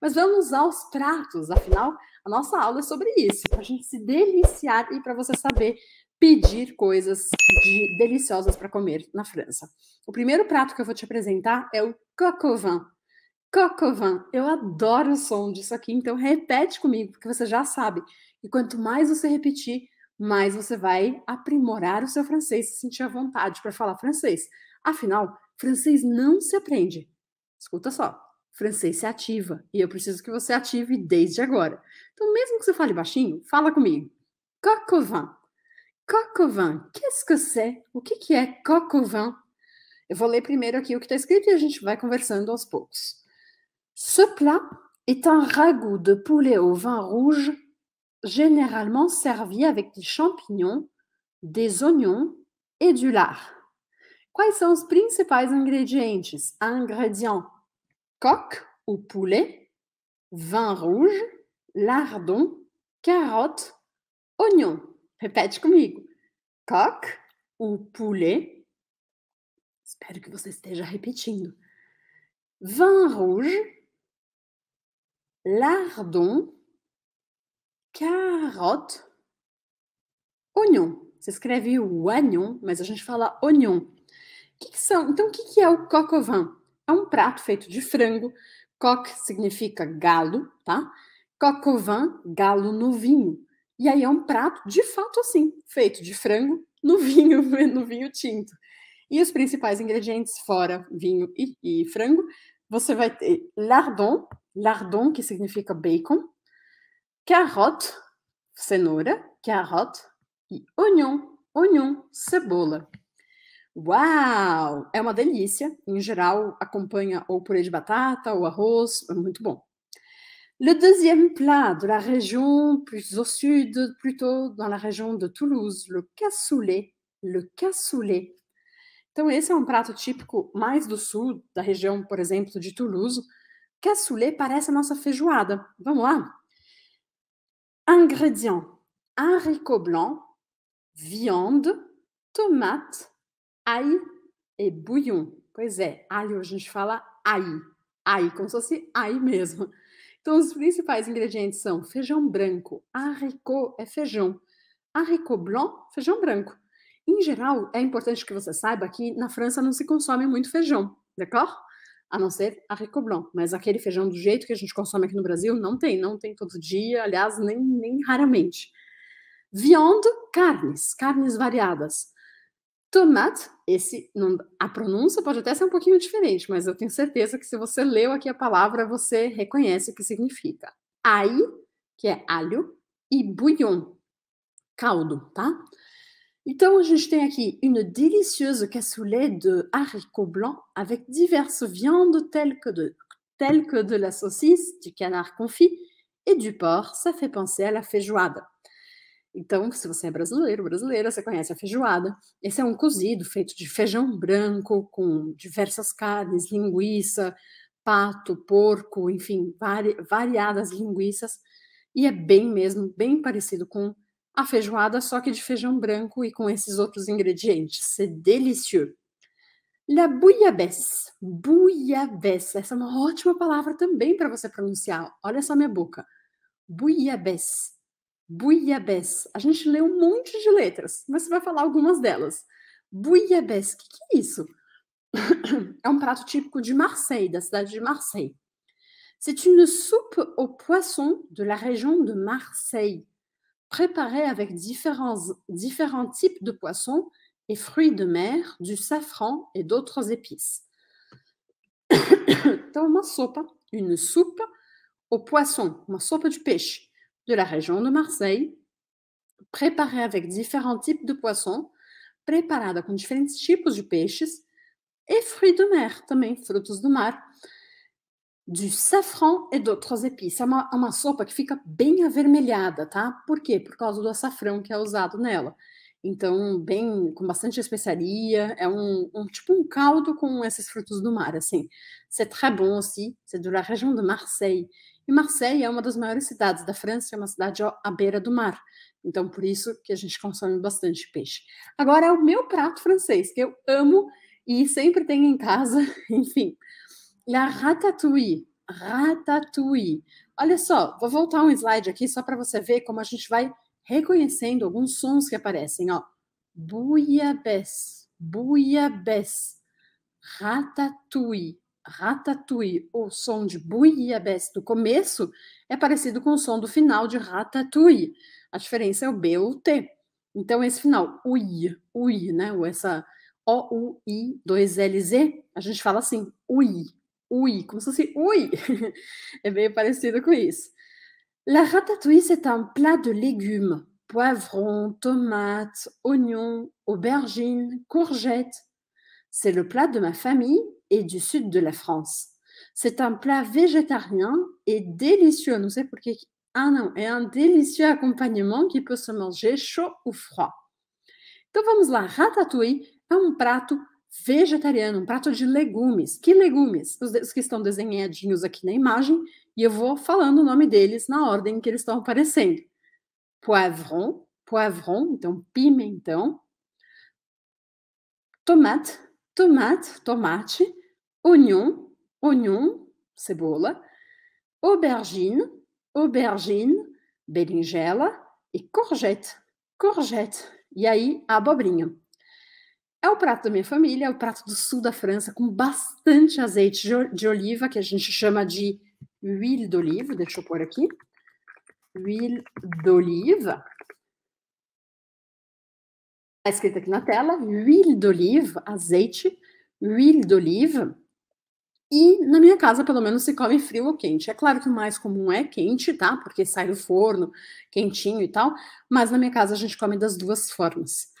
Mas vamos aos pratos, afinal, a nossa aula é sobre isso, para a gente se deliciar e para você saber pedir coisas de, deliciosas para comer na França. O primeiro prato que eu vou te apresentar é o coq Cocovan, eu adoro o som disso aqui, então repete comigo, porque você já sabe. E quanto mais você repetir, mais você vai aprimorar o seu francês e se sentir à vontade para falar francês. Afinal, francês não se aprende. Escuta só francês se ativa e eu preciso que você ative desde agora. Então, mesmo que você fale baixinho, fala comigo. Cocovin. Cocovin. Qu'est-ce que c'est? O que, que é cocovin? Eu vou ler primeiro aqui o que está escrito e a gente vai conversando aos poucos. Ce plat est un ragoût de poulet au vin rouge, généralement servi avec des champignons, des oignons et du lard. Quais são os principais ingredientes? Ingredients. coq ou poulet, vin rouge, lardon, carotte, oignon. Repete comigo. Coq ou poulet. Espero que você déjà repetindo. Vin rouge, lardon, carotte, oignon. Você escreve o oignon, mais a gente fala oignon. Que que são? Então, o que, que é o coq au vin? É um prato feito de frango. Coque significa galo, tá? Coque au vin, galo no vinho. E aí é um prato de fato assim, feito de frango no vinho, no vinho tinto. E os principais ingredientes, fora vinho e, e frango, você vai ter lardon, lardon que significa bacon, carotte, cenoura, carotte, e onion, onion, cebola. Uau! É uma delícia. Em geral, acompanha ou purê de batata ou arroz, é muito bom. Le deuxième plat de la région plus au sud, plutôt dans la région de Toulouse, le cassoulet. Le cassoulet. Então, esse é um prato típico mais do sul, da região, por exemplo, de Toulouse. Cassoulet parece a nossa feijoada. Vamos lá? Ingredients: haricot blanc, viande, tomate, Aí e é bouillon. Pois é, alho a gente fala aí. Aí, como se fosse aí mesmo. Então, os principais ingredientes são feijão branco, haricot é feijão, haricot blanc, feijão branco. Em geral, é importante que você saiba que na França não se consome muito feijão, d'accord? A não ser haricot blanc, mas aquele feijão do jeito que a gente consome aqui no Brasil não tem, não tem todo dia, aliás, nem, nem raramente. Viande, carnes, carnes variadas. Tomate, esse, a pronúncia pode até ser um pouquinho diferente, mas eu tenho certeza que se você leu aqui a palavra, você reconhece o que significa. Ai, que é alho, e bouillon, caldo, tá? Então, a gente tem aqui une délicieuse cassoulet de haricots blancs avec diverses viandes telles que, de, telles que de la saucisse, du canard confit et du porc. Ça fait penser à la feijoada. Então, se você é brasileiro, brasileira, você conhece a feijoada. Esse é um cozido feito de feijão branco, com diversas carnes, linguiça, pato, porco, enfim, vari, variadas linguiças. E é bem mesmo, bem parecido com a feijoada, só que de feijão branco e com esses outros ingredientes. C'est é délicieux. La bouillabaisse. Bouillabaisse. Essa é uma ótima palavra também para você pronunciar. Olha só minha boca. Bouillabaisse Bouillabaisse. A gente lê um monte de letras, mas você vai falar algumas delas. Bouillabaisse. o que, que é isso? é um prato típico de Marseille, da cidade de Marseille. C'est une soupe au poisson de la région de Marseille, préparée avec différents, différents types de poissons et fruits de mer, du safran et d'autres épices. então, uma sopa, une soupe au poisson, uma sopa de peixe. de la région de Marseille, preparada avec différents types de poissons, preparada com diferentes tipos de peixes e fruits de mer também, frutos do mar, do safran e de épices. É uma, é uma sopa que fica bem avermelhada, tá? Por quê? Por causa do açafrão que é usado nela. Então, bem, com bastante especiaria, é um, um, tipo um caldo com esses frutos do mar, assim. C'est très bon aussi, c'est de la região de Marseille. E Marseille é uma das maiores cidades da França, é uma cidade à beira do mar. Então, por isso que a gente consome bastante peixe. Agora é o meu prato francês, que eu amo e sempre tenho em casa, enfim. La é ratatouille, ratatouille. Olha só, vou voltar um slide aqui só para você ver como a gente vai reconhecendo alguns sons que aparecem, ó. Buiabés, buiabés, ratatui, ratatui. O som de buiabés do começo é parecido com o som do final de ratatui. A diferença é o B ou o T. Então, esse final, ui, ui, né? Ou essa O-U-I, 2-L-Z, a gente fala assim, ui, ui, como se fosse ui. é meio parecido com isso. La ratatouille, c'est un plat de légumes, poivrons, tomates, oignons, aubergines, courgettes. C'est le plat de ma famille et du sud de la France. C'est un plat végétarien et délicieux. Nous c'est pour ah non, et un délicieux accompagnement qui peut se manger chaud ou froid. Então vamos lá, ratatouille é um prato vegetariano, um prato de legumes. Que legumes? Os, os, que estão desenhadinhos aqui na imagem, e eu vou falando o nome deles na ordem que eles estão aparecendo. Poivron, poivron, então pimentão. Tomate, tomate, tomate. Onion, onion, cebola. Aubergine, aubergine, berinjela. E courgette, courgette. E aí, abobrinha. É o prato da minha família, é o prato do sul da França, com bastante azeite de oliva, que a gente chama de huile d'olive. Deixa eu pôr aqui. Huile d'olive. Está escrito aqui na tela: huile d'olive, azeite, huile d'olive. E na minha casa, pelo menos, se come frio ou quente. É claro que o mais comum é quente, tá? Porque sai do forno, quentinho e tal. Mas na minha casa a gente come das duas formas.